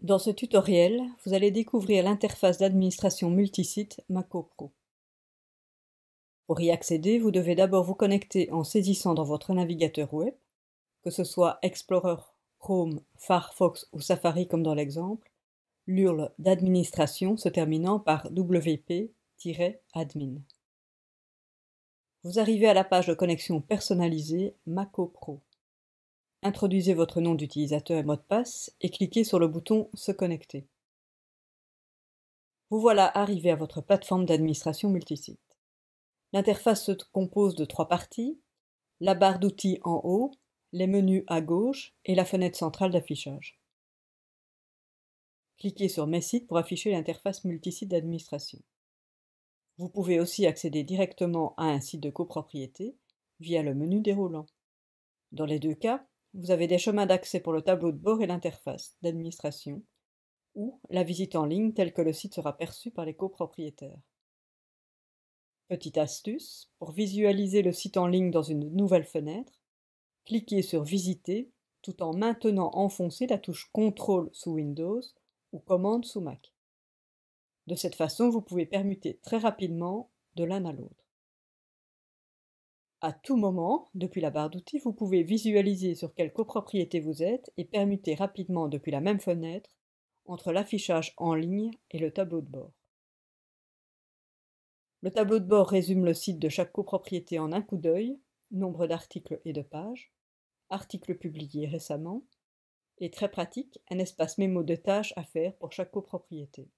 Dans ce tutoriel, vous allez découvrir l'interface d'administration multisite MacoPro. Pour y accéder, vous devez d'abord vous connecter en saisissant dans votre navigateur web, que ce soit Explorer, Chrome, Firefox ou Safari comme dans l'exemple, l'URL d'administration se terminant par wp-admin. Vous arrivez à la page de connexion personnalisée MacoPro. Introduisez votre nom d'utilisateur et mot de passe et cliquez sur le bouton Se connecter. Vous voilà arrivé à votre plateforme d'administration multisite. L'interface se compose de trois parties, la barre d'outils en haut, les menus à gauche et la fenêtre centrale d'affichage. Cliquez sur Mes sites pour afficher l'interface multisite d'administration. Vous pouvez aussi accéder directement à un site de copropriété via le menu déroulant. Dans les deux cas, vous avez des chemins d'accès pour le tableau de bord et l'interface d'administration, ou la visite en ligne telle que le site sera perçu par les copropriétaires. Petite astuce, pour visualiser le site en ligne dans une nouvelle fenêtre, cliquez sur Visiter tout en maintenant enfoncée la touche Contrôle sous Windows ou Commande sous Mac. De cette façon, vous pouvez permuter très rapidement de l'un à l'autre. À tout moment, depuis la barre d'outils, vous pouvez visualiser sur quelle copropriété vous êtes et permuter rapidement depuis la même fenêtre entre l'affichage en ligne et le tableau de bord. Le tableau de bord résume le site de chaque copropriété en un coup d'œil, nombre d'articles et de pages, articles publiés récemment, et très pratique, un espace mémo de tâches à faire pour chaque copropriété.